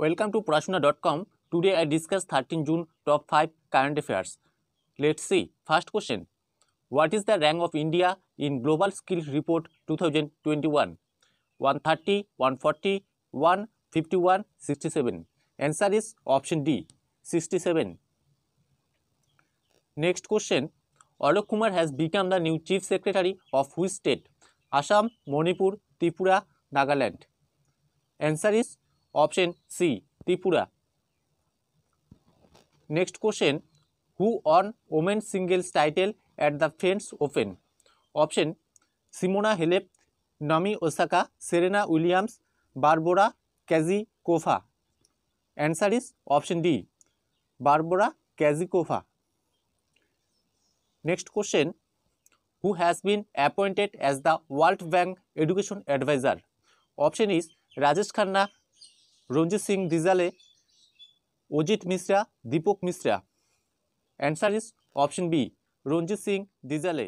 Welcome to Porashona dot com today I discuss thirteen June top five current affairs let see first question what is the rank of India in global skill report two thousand twenty one one thirty one forty one fifty one sixty seven answer is option D sixty seven next question Alok Kumar has become the new chief secretary of which state Assam Manipur Tripura Nagaland answer is option C Tripura next question who won women singles title at the French Open option Simona Halep Naomi Osaka Serena Williams Barbora Krejcikova answer is option D Barbora Krejcikova next question who has been appointed as the World Bank Education Advisor? Option is Rajesh Khanna, Ranjit Singh Disale Ajit Mishra Deepak Mishra answer is option B Ranjit Singh ডিজালে